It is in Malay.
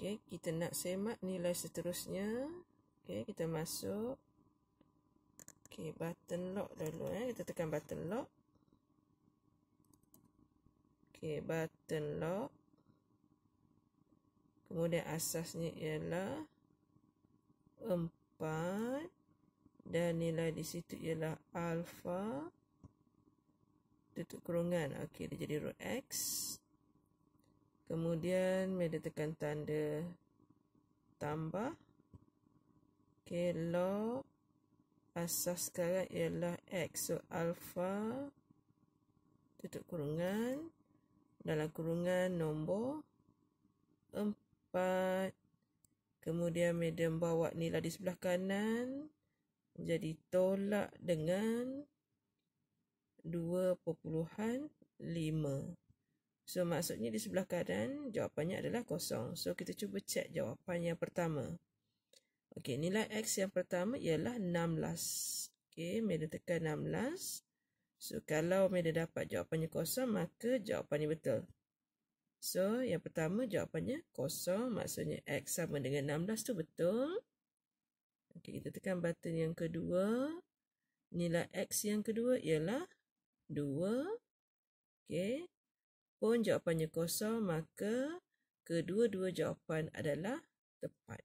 Okey, kita nak semak nilai seterusnya. Okey, kita masuk. Okey, button lock dulu eh. Kita tekan button lock. Okey, button lock. Kemudian asasnya ialah 4 dan nilai di situ ialah alfa tutup kurungan. Okey, dia jadi root x. Kemudian media tekan tanda tambah. Okay, law asas sekarang ialah X. So, alpha tutup kurungan. Dalam kurungan nombor empat. Kemudian medium bawa nilai di sebelah kanan. Jadi tolak dengan dua lima. So maksudnya di sebelah kanan jawapannya adalah kosong. So kita cuba cek jawapan yang pertama. Okey, nilai X yang pertama ialah 16. Okey, Medan tekan 16. So kalau Medan dapat jawapannya kosong, maka jawapannya betul. So yang pertama jawapannya kosong, maksudnya X sama dengan 16 tu betul. Okey, kita tekan button yang kedua. Nilai X yang kedua ialah 2. Okey, pun jawapannya kosong, maka kedua-dua jawapan adalah tepat.